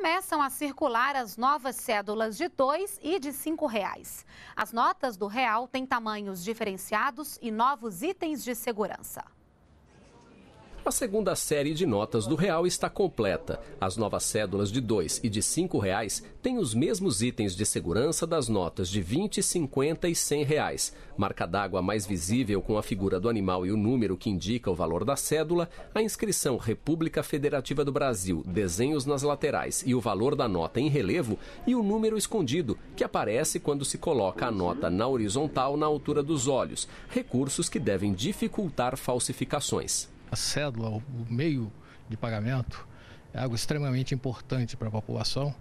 começam a circular as novas cédulas de R$ e de R$ Reais. As notas do real têm tamanhos diferenciados e novos itens de segurança. A segunda série de notas do real está completa. As novas cédulas de R$ 2 e de R$ reais têm os mesmos itens de segurança das notas de 20, 50 e 100 reais. Marca d'água mais visível com a figura do animal e o número que indica o valor da cédula, a inscrição República Federativa do Brasil, desenhos nas laterais e o valor da nota em relevo e o número escondido, que aparece quando se coloca a nota na horizontal na altura dos olhos, recursos que devem dificultar falsificações a cédula, o meio de pagamento, é algo extremamente importante para a população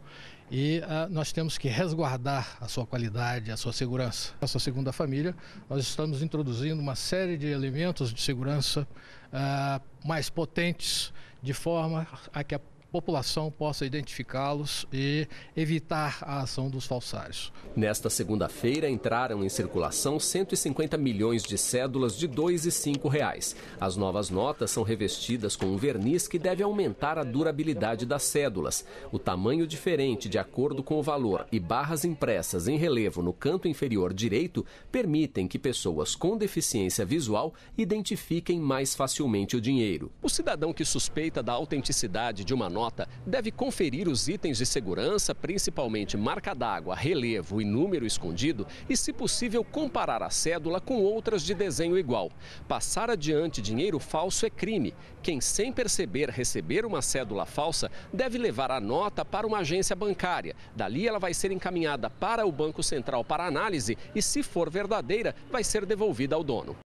e ah, nós temos que resguardar a sua qualidade, a sua segurança. Nossa segunda família, nós estamos introduzindo uma série de elementos de segurança ah, mais potentes, de forma a que a população possa identificá-los e evitar a ação dos falsários. Nesta segunda-feira entraram em circulação 150 milhões de cédulas de R$ e R$ reais. As novas notas são revestidas com um verniz que deve aumentar a durabilidade das cédulas. O tamanho diferente de acordo com o valor e barras impressas em relevo no canto inferior direito permitem que pessoas com deficiência visual identifiquem mais facilmente o dinheiro. O cidadão que suspeita da autenticidade de uma nota nota, deve conferir os itens de segurança, principalmente marca d'água, relevo e número escondido, e, se possível, comparar a cédula com outras de desenho igual. Passar adiante dinheiro falso é crime. Quem, sem perceber, receber uma cédula falsa, deve levar a nota para uma agência bancária. Dali, ela vai ser encaminhada para o Banco Central para análise e, se for verdadeira, vai ser devolvida ao dono.